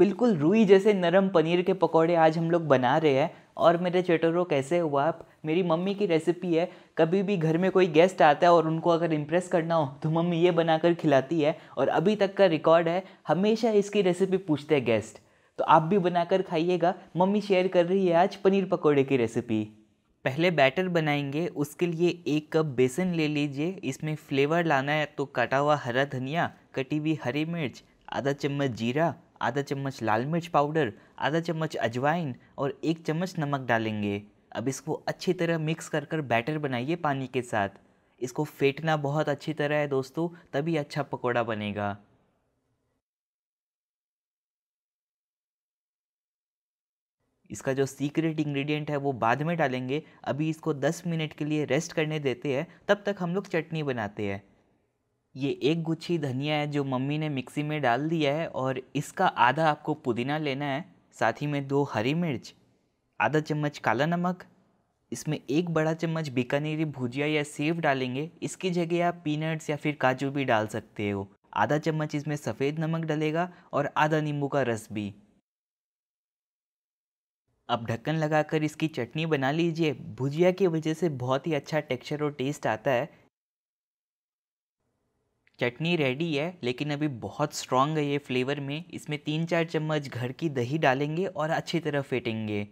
बिल्कुल रुई जैसे नरम पनीर के पकौड़े आज हम लोग बना रहे हैं और मेरे चटोरों कैसे हुआ आप मेरी मम्मी की रेसिपी है कभी भी घर में कोई गेस्ट आता है और उनको अगर इम्प्रेस करना हो तो मम्मी ये बनाकर खिलाती है और अभी तक का रिकॉर्ड है हमेशा इसकी रेसिपी पूछते हैं गेस्ट तो आप भी बनाकर खाइएगा मम्मी शेयर कर रही है आज पनीर पकौड़े की रेसिपी पहले बैटर बनाएंगे उसके लिए एक कप बेसन ले लीजिए इसमें फ्लेवर लाना है तो कटा हुआ हरा धनिया कटी हुई हरी मिर्च आधा चम्मच जीरा आधा चम्मच लाल मिर्च पाउडर आधा चम्मच अजवाइन और एक चम्मच नमक डालेंगे अब इसको अच्छी तरह मिक्स कर कर बैटर बनाइए पानी के साथ इसको फेंटना बहुत अच्छी तरह है दोस्तों तभी अच्छा पकौड़ा बनेगा इसका जो सीक्रेट इंग्रेडिएंट है वो बाद में डालेंगे अभी इसको 10 मिनट के लिए रेस्ट करने देते हैं तब तक हम लोग चटनी बनाते हैं ये एक गुच्छी धनिया है जो मम्मी ने मिक्सी में डाल दिया है और इसका आधा आपको पुदीना लेना है साथ ही में दो हरी मिर्च आधा चम्मच काला नमक इसमें एक बड़ा चम्मच बीकानेरी भुजिया या सेव डालेंगे इसकी जगह आप पीनट्स या फिर काजू भी डाल सकते हो आधा चम्मच इसमें सफ़ेद नमक डलेगा और आधा नींबू का रस भी अब ढक्कन लगाकर इसकी चटनी बना लीजिए भुजिया की वजह से बहुत ही अच्छा टेक्सचर और टेस्ट आता है चटनी रेडी है लेकिन अभी बहुत स्ट्रांग है ये फ्लेवर में इसमें तीन चार चम्मच घर की दही डालेंगे और अच्छी तरह फेटेंगे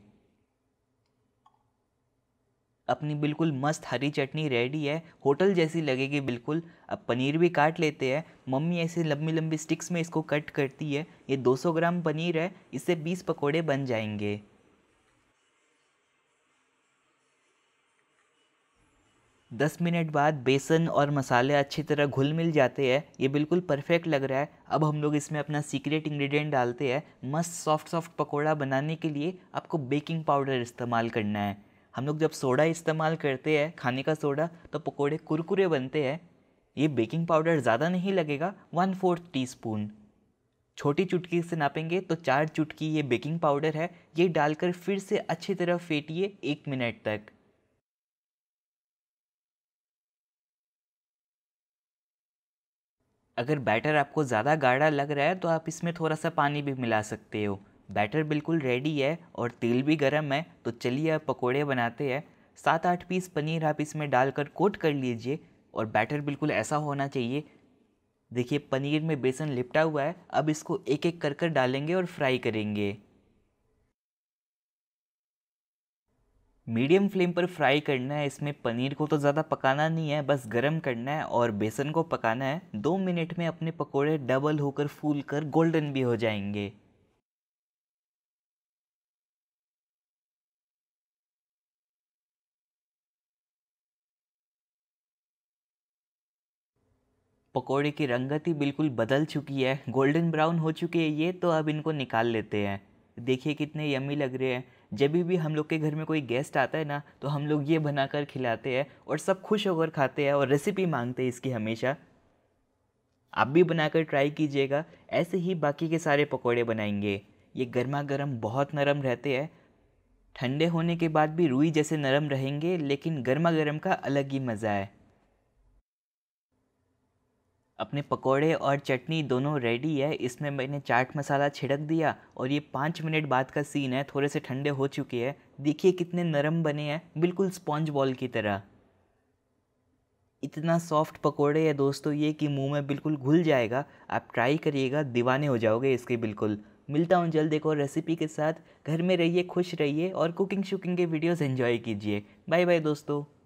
अपनी बिल्कुल मस्त हरी चटनी रेडी है होटल जैसी लगेगी बिल्कुल अब पनीर भी काट लेते हैं मम्मी ऐसे लंबी लंबी स्टिक्स में इसको कट करती है ये 200 ग्राम पनीर है इससे 20 पकोड़े बन जाएंगे दस मिनट बाद बेसन और मसाले अच्छी तरह घुल मिल जाते हैं ये बिल्कुल परफेक्ट लग रहा है अब हम लोग इसमें अपना सीक्रेट इंग्रेडिएंट डालते हैं मस्त सॉफ्ट सॉफ्ट पकोड़ा बनाने के लिए आपको बेकिंग पाउडर इस्तेमाल करना है हम लोग जब सोडा इस्तेमाल करते हैं खाने का सोडा तो पकोड़े कुरकुरे बनते हैं ये बेकिंग पाउडर ज़्यादा नहीं लगेगा वन फोर्थ टी स्पून छोटी चुटकी से नापेंगे तो चार चुटकी ये बेकिंग पाउडर है ये डालकर फिर से अच्छी तरह फेंटिए एक मिनट तक अगर बैटर आपको ज़्यादा गाढ़ा लग रहा है तो आप इसमें थोड़ा सा पानी भी मिला सकते हो बैटर बिल्कुल रेडी है और तेल भी गर्म है तो चलिए आप पकौड़े बनाते हैं सात आठ पीस पनीर आप इसमें डालकर कोट कर लीजिए और बैटर बिल्कुल ऐसा होना चाहिए देखिए पनीर में बेसन लिपटा हुआ है अब इसको एक एक कर कर डालेंगे और फ्राई करेंगे मीडियम फ्लेम पर फ्राई करना है इसमें पनीर को तो ज़्यादा पकाना नहीं है बस गर्म करना है और बेसन को पकाना है दो मिनट में अपने पकोड़े डबल होकर फूल कर गोल्डन भी हो जाएंगे पकोड़े की रंगत ही बिल्कुल बदल चुकी है गोल्डन ब्राउन हो चुके हैं ये तो अब इनको निकाल लेते हैं देखिए कितने यमी लग रहे हैं जब भी हम लोग के घर में कोई गेस्ट आता है ना तो हम लोग ये बना कर खिलाते हैं और सब खुश होकर खाते हैं और रेसिपी मांगते हैं इसकी हमेशा आप भी बनाकर ट्राई कीजिएगा ऐसे ही बाकी के सारे पकौड़े बनाएंगे ये गर्मा गर्म बहुत नरम रहते हैं ठंडे होने के बाद भी रुई जैसे नरम रहेंगे लेकिन गर्मा गर्म का अलग ही मज़ा है अपने पकोड़े और चटनी दोनों रेडी है इसमें मैंने चाट मसाला छिड़क दिया और ये पाँच मिनट बाद का सीन है थोड़े से ठंडे हो चुके हैं देखिए कितने नरम बने हैं बिल्कुल स्पॉन्ज बॉल की तरह इतना सॉफ्ट पकोड़े है दोस्तों ये कि मुंह में बिल्कुल घुल जाएगा आप ट्राई करिएगा दीवाने हो जाओगे इसके बिल्कुल मिलता हूँ जल्द एक और रेसिपी के साथ घर में रहिए खुश रहिए और कुकिंग शुकिंग के वीडियोस एंजॉय कीजिए बाय बाय दोस्तों